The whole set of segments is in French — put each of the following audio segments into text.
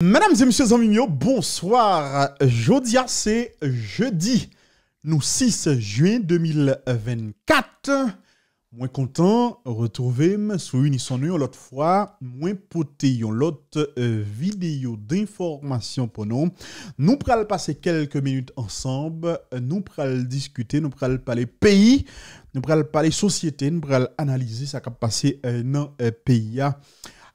Mesdames et messieurs, amis, bonsoir. jeudi, c'est jeudi, nous 6 juin 2024. Moins content, retrouver sur Unison l'autre fois, moins poté l'autre euh, vidéo d'information pour nous. Nous allons passer quelques minutes ensemble, nous allons discuter, nous allons parler pays, nous allons parler société, nous allons analyser ce qui a passé euh, dans le euh, pays. Ah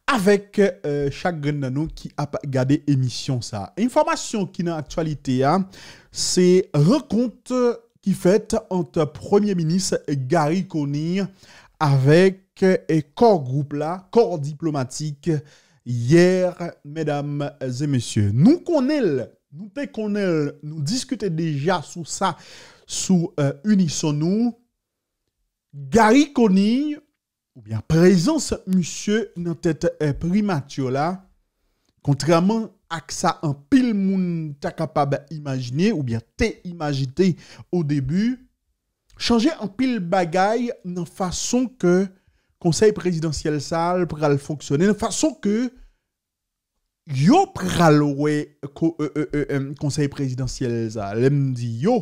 avec euh, chaque grand qui a gardé émission ça. Information qui dans actualité hein, c'est rencontre qui fait entre Premier ministre Gary Conir avec un euh, corps groupe là, corps diplomatique hier mesdames et messieurs. Nous connaissons nous connaissons nous discutons déjà sur ça sur euh, nous Gary Conir Ou byan prezans monsye nan tete euh, primatio la, kontreman ak sa an pil moun ta kapab imajine, ou byan te imajite o debu, chanje an pil bagay nan fason ke konsey prezidentiel sa al pral foksyone, nan fason ke yo pral we konsey euh, euh, prezidentiel sa al, m di yo,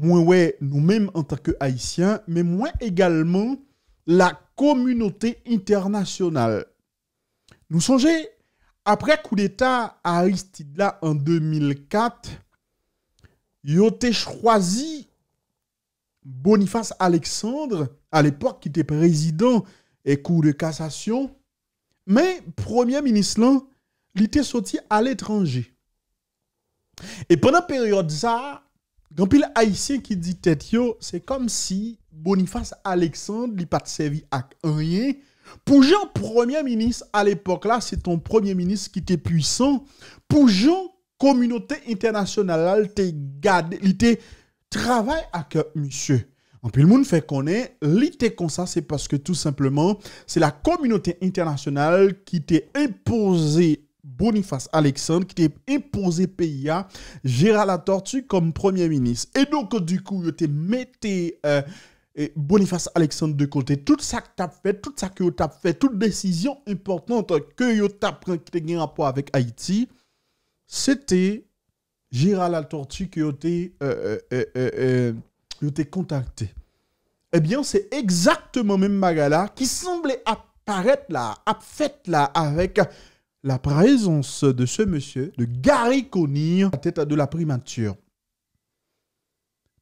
mwen we nou menm an tak ke Haitien, men mwen egalman, la communauté internationale. Nous songez, après coup d'État Aristide là en 2004, il été choisi Boniface Alexandre, à l'époque qui était président et cour de cassation, mais premier ministre, il était sorti à l'étranger. Et pendant la période ça, Dan pil Aisyen ki di tet yo, se kom si Boniface Alexandre li pat sevi ak enye, poujou premier minis al epok la, se ton premier minis ki te puisan, poujou kominote internasyonal la, li te trabay ak yon misye. Dan pil moun fe konen, li te konsa se paske tout simplement, se la kominote internasyonal ki te imposey, Boniface Alexandre qui était imposé PIA, Gérald la Tortue comme premier ministre. Et donc, du coup, il était metté euh, Boniface Alexandre de côté. Tout ça que tu fait, tout ça que fait, toute décision importante que tu as pris qui a rapport avec Haïti, c'était Gérald la Tortue qui a euh, euh, euh contacté. Eh bien, c'est exactement même Magala qui semblait apparaître là, à là avec la présence de ce monsieur, de Gary Conir, à tête de la primature.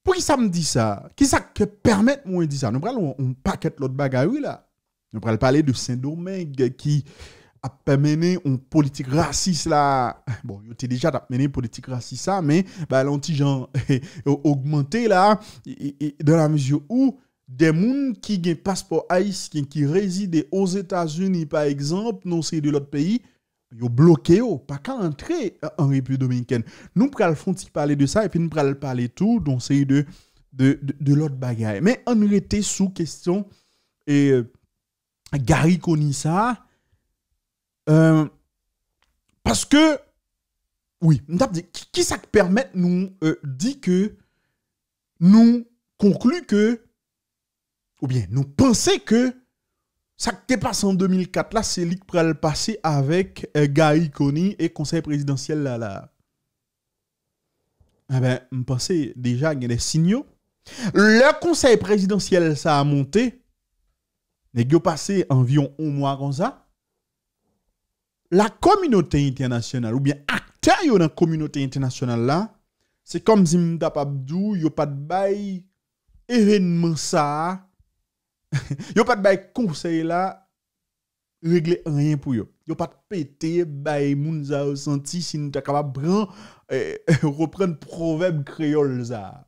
Pour qui ça me dit ça Qui ça que permet moi dit dire ça Nous parlons on, paquette paquet l'autre bagaille là. Nous parlons parler de Saint-Domingue qui a mené une politique raciste là. Bon, il était déjà mené une politique raciste ça, mais bah, augmenté là, dans la mesure où des gens qui ont un passeport haïtien, qui résident aux États-Unis par exemple, non c'est de l'autre pays, yo bloqué pas qu'à entrer en République dominicaine. Nous fond font parler de ça et puis nous le parler tout donc c'est de de, l'autre bagaille. Mais on était sous question et euh, Gary Konissa euh, parce que oui, qui, ça permet nous euh, dire dit que nous concluons que ou bien nous penser que Sa k te plas an 2004 la, se lik pral pase avèk eh, gayi koni e konsey prezidansyèl la la. A eh ben, m pase deja gen de sinyo. Le konsey prezidansyèl sa a monte, nek yo pase anvyon ou mwa ronza. La kominote internasyonal ou bien akte yo nan kominote internasyonal la, se kom zim tap apdou, yo pat bay evenmen sa a, yo pas de bail conseil là régler rien pour yo yo pas de péter bail moun za senti si nous capable bran de reprendre proverbe créole ça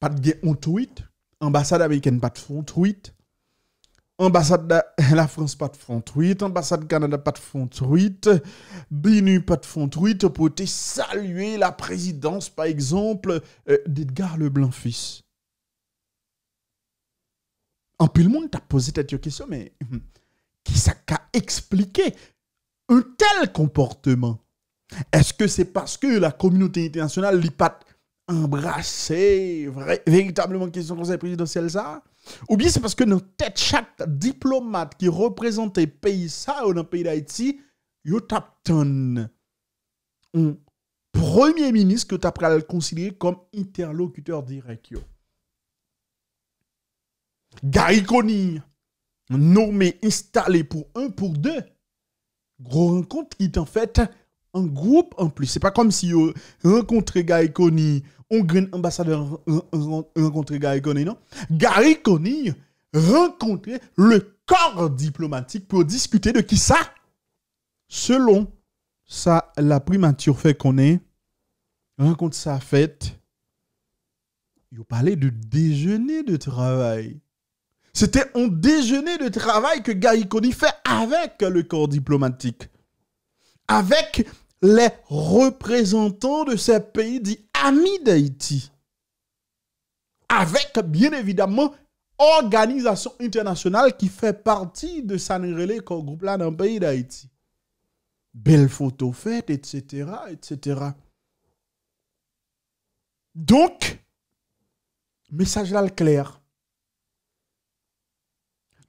pas de tweet ambassade américaine pas de font tweet ambassade de la France pas de fond tweet ambassade du Canada pas de fond tweet BINU pas de tweet pour saluer la présidence par exemple euh, d'Edgar Leblanc fils en plus le monde t'a posé cette question, mais hum, qui ça qu'a expliqué un tel comportement Est-ce que c'est parce que la communauté internationale n'est pas embrassé véritablement question conseil présidentiel ça Ou bien c'est parce que dans tête chaque diplomate qui représentait pays ça ou dans le pays d'Haïti, a tapton un premier ministre que tu as considéré comme interlocuteur direct Gary nommé, installé pour un, pour deux. Gros rencontre qui est en fait un groupe en plus. C'est pas comme si on rencontrait Gary on ambassadeur rencontré Gary non? Gary le corps diplomatique pour discuter de qui ça? Selon ça, la primature fait qu'on est, rencontre ça fait, Vous parlez de déjeuner de travail. C'était un déjeuner de travail que Gary fait avec le corps diplomatique, avec les représentants de ces pays dits amis d'Haïti, avec bien évidemment organisation internationale qui fait partie de ce groupe là dans le pays d'Haïti. Belle photo faite, etc., etc. Donc, message là le clair.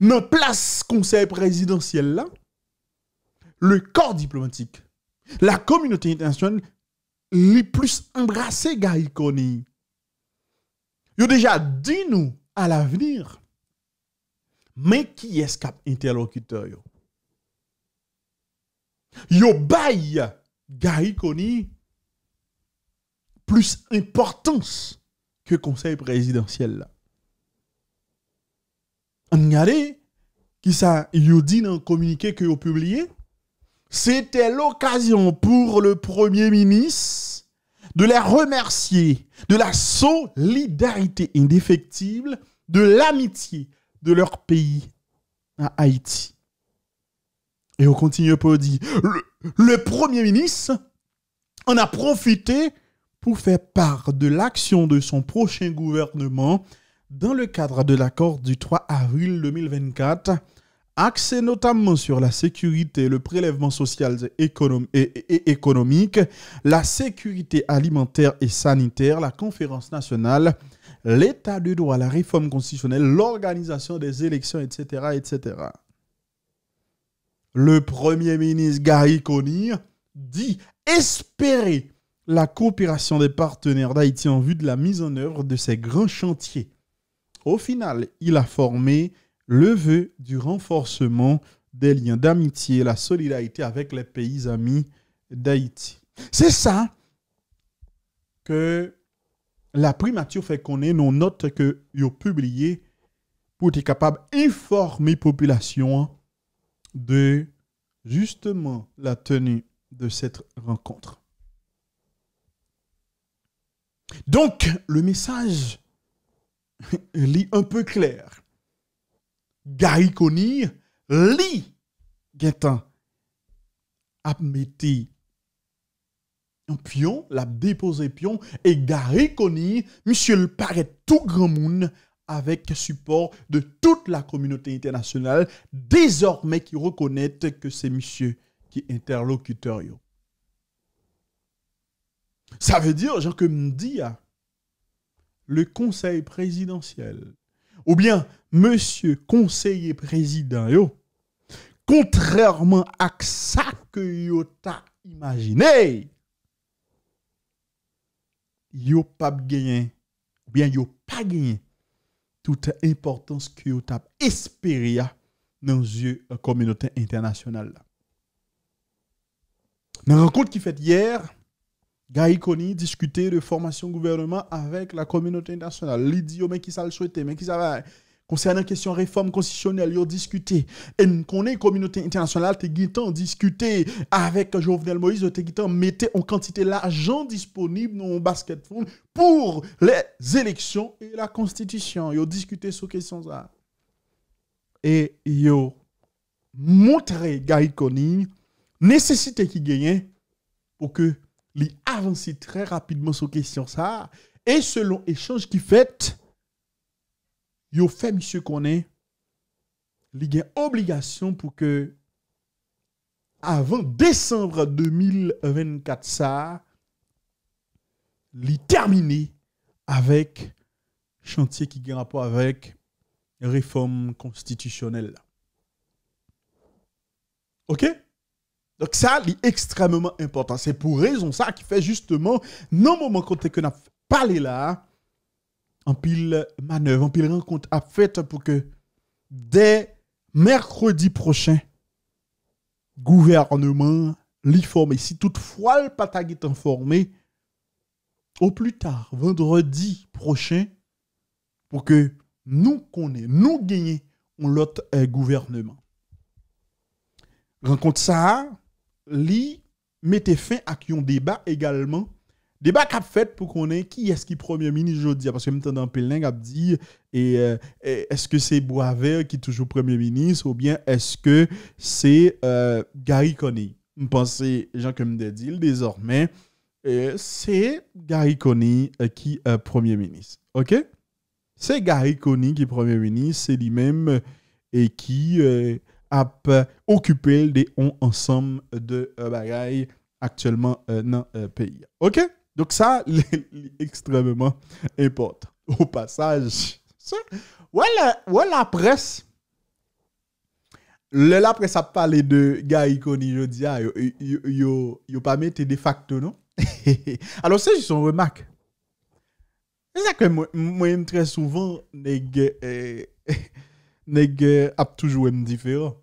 nan plas konsey prezidentyel la, le kor diplomatik, la kominote intasyon, li plis embrase gari koni. Yo deja di nou al avenir, men ki eskap interlokite yo. Yo bay gari koni plis importans ke konsey prezidentyel la. regardez qui ça a dit dans communiqué que a publié c'était l'occasion pour le premier ministre de les remercier de la solidarité indéfectible de l'amitié de leur pays à Haïti et on continue pour dire le premier ministre en a profité pour faire part de l'action de son prochain gouvernement dans le cadre de l'accord du 3 avril 2024, axé notamment sur la sécurité, le prélèvement social et, économique, la sécurité alimentaire et sanitaire, la conférence nationale, l'état de droit, la réforme constitutionnelle, l'organisation des élections, etc., etc. Le Premier ministre Gary Conir dit espérer la coopération des partenaires d'Haïti en vue de la mise en œuvre de ces grands chantiers au final, il a formé le vœu du renforcement des liens d'amitié et la solidarité avec les pays amis d'Haïti. C'est ça que la primature fait connaître nos notes que ont publié pour être capable d'informer la population de justement la tenue de cette rencontre. Donc, le message lit un peu clair. Gary Conny, lit gentan, un pion, l'a déposé pion, et Gary Conny, monsieur le paraît tout grand monde, avec support de toute la communauté internationale, désormais qui reconnaît que c'est monsieur qui est interlocuteur. Ça veut dire, genre que me le conseil présidentiel ou bien monsieur conseiller président contrairement à ça que vous avez imaginé, yo pas gagné ou bien yo pas gagné toute l'importance que vous avez espéré dans yeux euh, communauté internationale. Dans la rencontre qui fait hier, Gaïkoni discuter de formation gouvernement avec la communauté internationale. L'idiot, mais qui ça le souhaitait, mais qui ça va. Concernant la question réforme constitutionnelle, ils discuté. Et nous connaissons la communauté internationale, ils discuté avec Jovenel Moïse, ils ont mettre en quantité l'argent disponible dans le basket pour les élections et la constitution. Ils ont discuté sur questions-là. Et ils ont montré Gaïkoni nécessité qui gagne pour que li avancer très rapidement sur question ça et selon échange qui fait yo fait monsieur connaît li gen obligation pour que avant décembre 2024 ça il terminé avec chantier qui a rapport avec réforme constitutionnelle. OK donc ça, c'est extrêmement important. C'est pour raison ça qui fait justement, non moment quand que n'a les là, en pile manœuvre, en pile rencontre à fait pour que dès mercredi prochain, gouvernement l'informe. Si toutefois le patag est informé, au plus tard, vendredi prochain, pour que nous connaissions, nous gagnions l'autre euh, gouvernement. Rencontre ça, li mettez fin à un débat également. Débat qu'a fait pour qu'on ait qui est-ce qui premier ministre aujourd'hui parce que même dans Pelin a dit euh, et est-ce que c'est Boisvert qui est toujours premier ministre ou bien est-ce que c'est euh, Gary Coney Je pense Jean comme dit désormais euh, c'est Gary Coney qui est premier ministre. OK C'est Gary Coney qui premier ministre, c'est lui-même et qui euh, occupé des de ensemble de euh, affaires actuellement euh, dans le pays. Ok Donc ça, c'est extrêmement important. Au passage, voilà la presse. le la presse a parlé de Gaïcon et Jodia. Ils n'ont pas mis des facto, non Alors ça, je son remarque. C'est que moi, très souvent, les gens ont toujours des différences.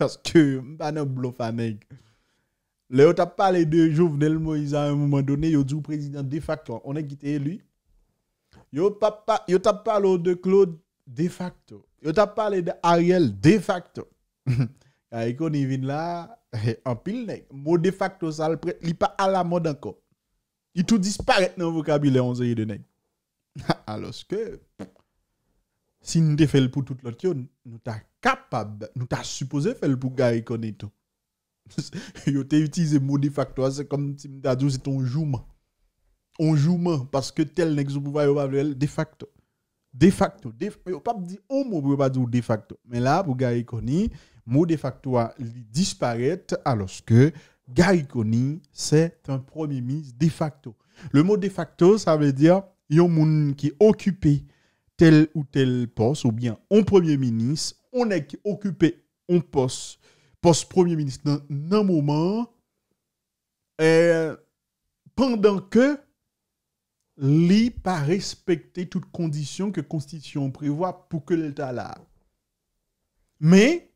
Aske mba nan blofa neg Le yo tap pale de Jouvenel Moïse An mouman donen yo djou prezident de facto Onen kiteye lui Yo tap pale o de Claude de facto Yo tap pale de Ariel de facto Ay koni vin la An pil neg Mo de facto sal prez Li pa ala mod anko Di tou disparet nan vokabile an zaye de neg Aloske si nous devons fait pour tout l'autre, nous sommes capables, nous sommes supposés faire pour Gary tout. Yo te utilisé mot de facto, c'est comme si nous dit c'est un jouement. Un jouement, parce que tel n'est pas de facto. De facto. De, yo pas dit mot pas dire de facto. Mais là, pour Gary le mot de facto disparaît alors que Gary Connett, c'est un premier ministre de facto. Le mot de facto, ça veut dire, un moun qui occupé tel ou tel poste, ou bien en premier ministre, on est occupé en poste, poste premier ministre dans un moment, pendant que li pas respecter toutes conditions que Constitution prévoit pour que l'État là. Mais,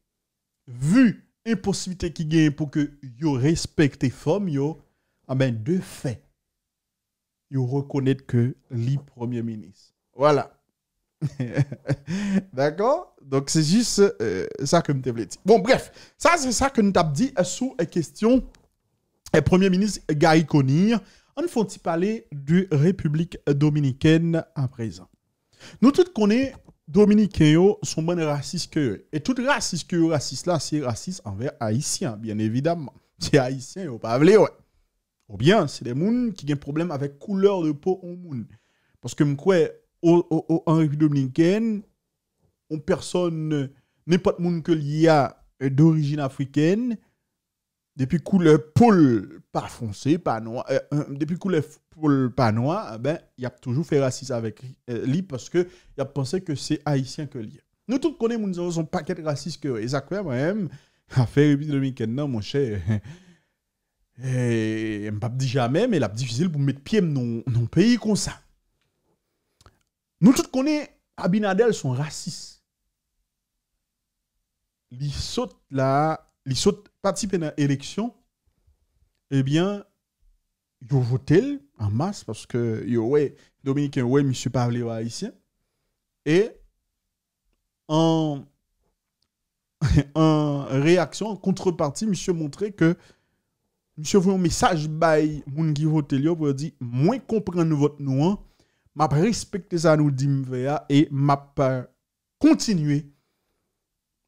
vu impossibilité qui gagne pour que yo respecte forme yo, ah ben, de fait, yo reconnaître que li premier ministre. Voilà. D'accord Donc, c'est juste euh, ça que nous voulais dire. Bon, bref, ça, c'est ça que nous t'avons dit euh, sous euh, question Premier ministre Gary Conir. On faut pas parler de République dominicaine à présent Nous tous connaissons Dominicains sont moins racistes que Et tout raciste que raciste là, c'est raciste envers Haïtiens, bien évidemment. C'est Haïtiens, ils pas ouais. Ou bien, c'est des gens qui ont un problème avec couleur de peau au monde. Parce que je en République dominicaine, on personne, n'importe monde que y a d'origine africaine, depuis couleur poule, pas foncé, pas noir, euh, euh, depuis couleur pas noir, eh ben, a toujours fait raciste avec lui parce que il a pensé que c'est haïtien que lui. Nous tous connaissons un paquet de racistes que exactement même fait République dominicaine non mon cher. Et, ne jamais, mais la difficile pour mettre pied dans un pays comme ça. Nous tous connaissons Abinadel sont racistes. Ils sautent là, ils sautent participer à l'élection. Eh bien, ils voté en masse parce que yo ouais dominicain ouais monsieur parler haïtien et en en réaction en contrepartie monsieur montré que monsieur voulait un message by moun vous vote pour dire moins comprendre votre nous hein. ma pa respekte sa nou dim veya e ma pa kontinue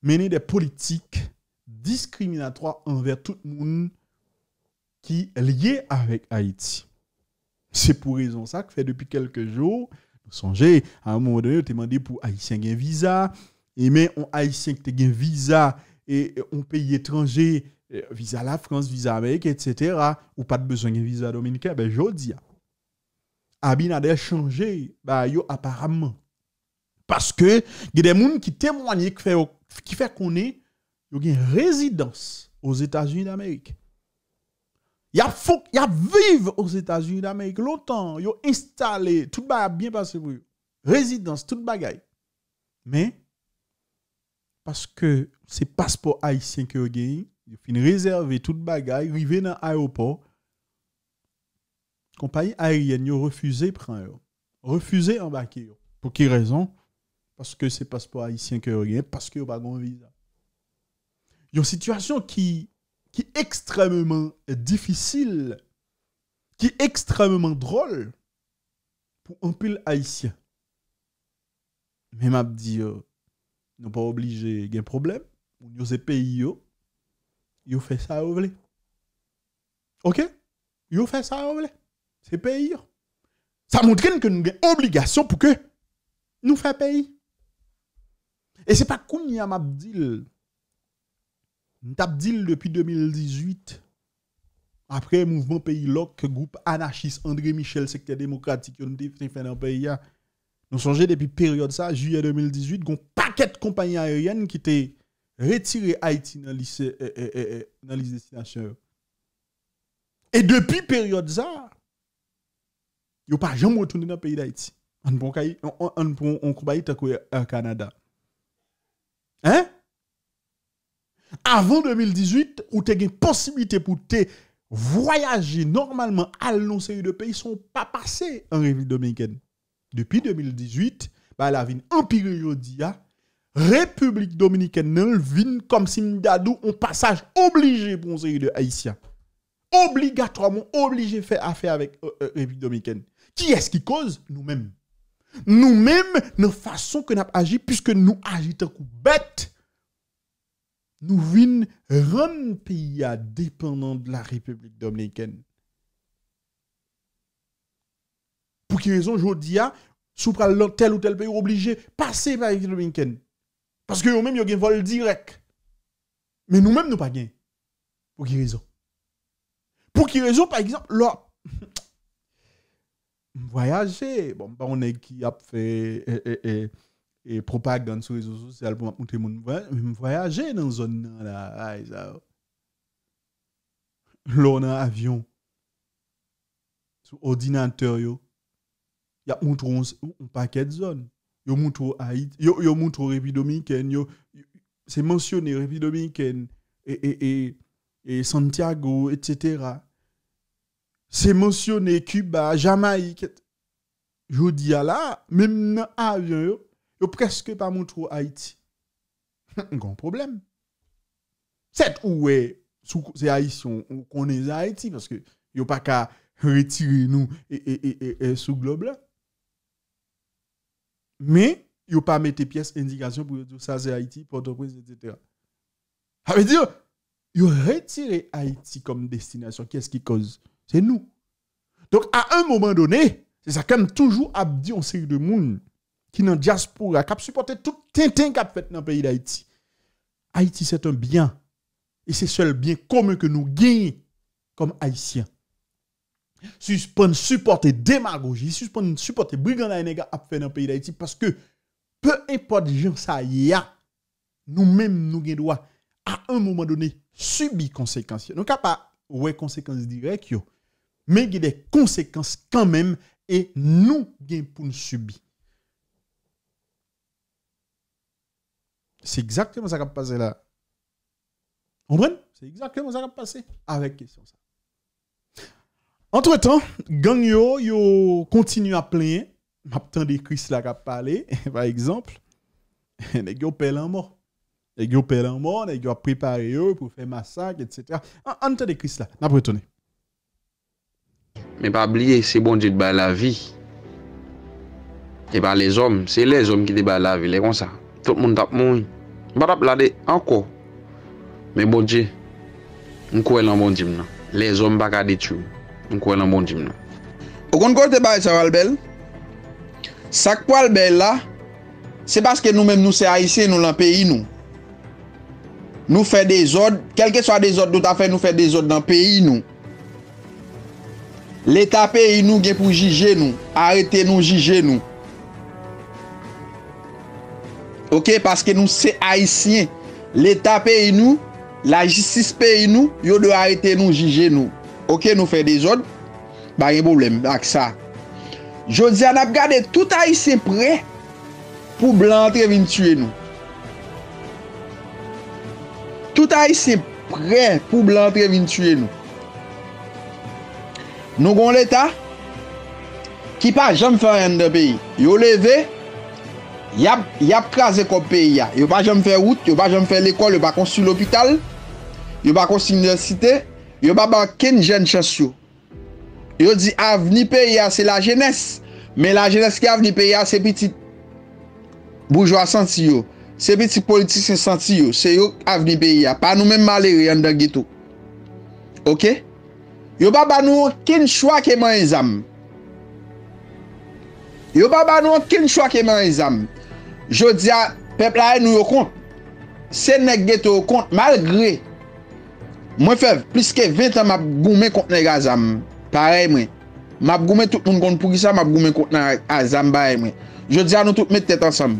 mene de politik diskriminatoa anver tout moun ki liye avèk Haiti. Se pou rezon sa ke fè depi kelke jò, sonje, an moun mèdè, te mèdè pou Haitien gen viza, emè an Haitien ki te gen viza e an peyi etranje viza la Frans, viza Amerike, etc. ou pa te beson gen viza Dominika, be jò di ya. Abinade chanje, ba yo aparamman. Paske, ge de moun ki temwanyek, ki fè konen, yo gen rezidans os Etats-Unis d'Amerik. Ya fok, ya viv os Etats-Unis d'Amerik. Loutan, yo installe, tout bagay a bien passevou. Rezidans, tout bagay. Men, paske se paspo Aisyen ki yo gen, yo fin rezerve tout bagay, rive nan aeroport, compagnie aérienne a refusé prendre, refusé embarquer. Pour quelle raison Parce que c'est passeport haïtien que avez, parce que pas de visa. Une situation qui qui est extrêmement difficile, qui est extrêmement drôle pour un pile haïtien. Mais m'a dit pas obligé un problème, ou n'ose pays yo, yo fait ça vous OK vous fait ça Se peyir. Sa moudren ke nou gen obligasyon pou ke nou fè pey. E se pa koun yam abdil. Ndabdil depi 2018 apre mouvment peyilok goup Anachis, André Michel, sekte demokratik, yon te fè fè nan pey ya. Noun chanje depi peryode sa, juye 2018, goun paket kompanyen aeryen ki te retire Haiti nan lis euh, euh, euh, desinasyon. E depi peryode sa, Yo pas jamais retourné dans le pays d'Haïti. On bon on on bon on euh, Canada. Hein? Avant 2018, ou te une possibilité pour te voyager normalement à l'oncerie de pays sont pas passé en République dominicaine. Depuis 2018, bah, la vie empire aujourd'hui hein. République dominicaine vin comme si m'dadou un passage obligé pour une série de Haïtiens. Obligatoirement obligé de faire affaire avec euh, euh, République dominicaine. Qui est-ce qui cause Nous-mêmes. Nous-mêmes, nos façon que nous agissons, puisque nous agissons comme bêtes, nous venons rendre pays dépendant de la République dominicaine. Pour quelle raison, je dis, sous tel ou tel pays, obligé de passer par la République dominicaine. Parce que nous mêmes ils ont un vol direct. Mais nous-mêmes, nous pas gain. Pour quelle raison Pour qui raison, par exemple, là, voyager. Bon, bah, on est qui a fait et, et, et, propagande sur les réseaux sociaux pour montrer mon voyager dans zone là. L'on a un avion. Sur ordinateur, il y a un paquet de zones. il montre Haïti, yo République dominicaine, c'est mentionné République dominicaine et, et, et, et Santiago etc c'est mentionné Cuba, Jamaïque. Je dis à là, même dans avion, a presque pas montré Haïti. Grand problème. C'est où est c'est Haïti, on connaît Haïti parce que a pas qu'à retirer nous et, et, et, sous globe là. Mais yo pas de pièces indication pour dire ça c'est Haïti, pour au etc. Ça veut dire yo retiré Haïti comme destination, qu'est-ce qui cause Se nou. Donk a un momen donen, se sa kem toujou ap diyon se yon moun, ki nan diaspora, kap suporte tout ten ten kap fet nan peyi da Haiti. Haiti set un byan, e se sel byan kome ke nou genye, kom Haitien. Suspon suporte demagogie, suspon suporte briganday nega ap fet nan peyi da Haiti, paske peyepot jen sa ya, nou menm nou gen doa, a un momen donen, subi konsekansi. Nou kap a wey konsekansi direk yo, mais il y a des conséquences quand même et nous gain pour nous subir. C'est exactement ça qui a passé là. Vous C'est exactement ça qui a passé avec question Entre-temps, gang yo, continue à plaindre. Chris là qui a parlé par exemple. Les gars pèlent en mort. Les gars pèlent en mort, les gars préparé pour faire massacre etc. Chris là, n'a pas Mè pa bliye, se bon di te bay la vi. E pa les om, se bon bon non. les om ki te bay la vi, lè kon sa. Tout moun tap moun, batap lade anko. Mè bon di, mwen kwen nan bon di mnen. Les om baka de tu, mwen kwen nan bon di mnen. Okon kon te bay sa walbel? Sak po walbel la, se baske nou mèm nou se aise nou lan peyi nou. Nou fe de zod, kelke so a de zod nou ta fe nou fe de zod nan peyi nou. Leta pe inou gen pou jige nou. Arete nou jige nou. Ok, paske nou se a yisye. Leta pe inou, la jistispe inou, yo de arete nou jige nou. Ok, nou fe de zon. Ba gen boblem, bak sa. Jodze an ap gade, tout a yisye pre pou blan trevin tue nou. Tout a yisye pre pou blan trevin tue nou. Nou goun leta, ki pa jom fè yon de peyi. Yo leve, yap kras e kop peyi ya. Yo pa jom fè oud, yo pa jom fè l'ekol, yo pa konsu l'opital, yo pa konsu l'universite, yo pa ban ken jen chasyo. Yo di avni peyi ya, se la jenes. Men la jenes ki avni peyi ya, se piti bourgeois santi yo. Se piti politis santi yo. Se yo avni peyi ya. Pa nou men maleri yon de gito. Ok? Yo ba ba nou kin chwa keman yi zanm, yo ba ba nou kin chwa keman yi zanm, jo diya pepla yi nou yo kont, se neg geto yo kont malgre, mwen fev, plis ke 20 an map goun men kont neg a zanm, pare yi mwen, map goun men tout moun kont pou gisa, map goun men kont neg a zanm bare yi mwen, yo diya nou tout men tet ansanm,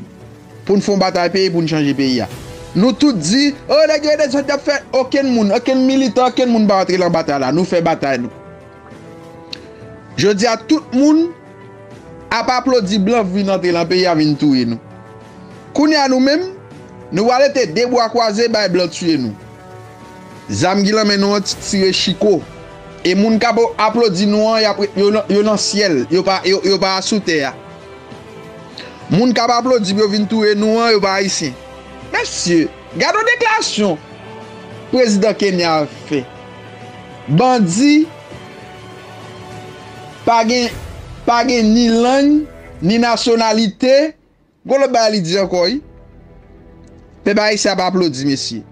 pou n foun batay peyi pou n chanji peyi ya. Nou tout di, o de gwe de zote ap fè okèn moun, okèn milita, okèn moun ba otri lan batay la, nou fè batay nou. Je di a tout moun ap aplodi blan vwi nan otri lan pe ya vintouye nou. Kouni a nou menm, nou wale te debwa kwaze bay blan tshuyen nou. Zam gila men nou otri e shiko, e moun kap aplodi nou an yo nan siel, yo pa asote ya. Moun kap aplodi pe yo vintouye nou an yo pa isi. Gado deklasyon Prezident Kenya fe Bandi Pagen ni lang Ni nasyonalite Golo bali diyon koi Pe ba yi se ap aplodi mesye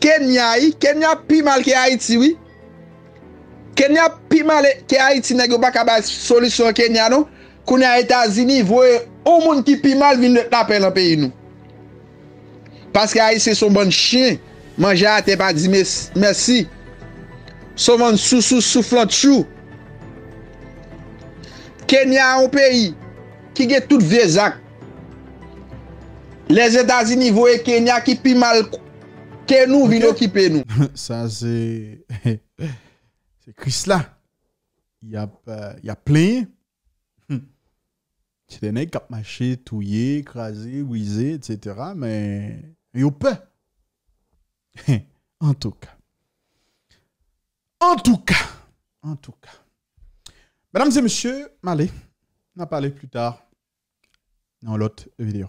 Kenya yi Kenya pimal ki Haiti wii Kenya pimal ki Haiti Negyo baka ba solisyon Kenya nou Koun ya Etazini Ou moun ki pimal vin tapen nan peyi nou Paske ay se son bon chien, man jate pa di mersi. Son bon sou sou souflant chou. Kenya ou peyi, ki ge tout vezak. Leze dan zi nivou e Kenya ki pi mal, ke nou vi nou ki pe nou. Sa zi, se kris la. Ya eh, plen. Hm. Ti dene kap mache, touye, krasi, wize, etc. Ou peu en tout cas. En tout cas. En tout cas. Mesdames et messieurs, on a parlé plus tard dans l'autre vidéo.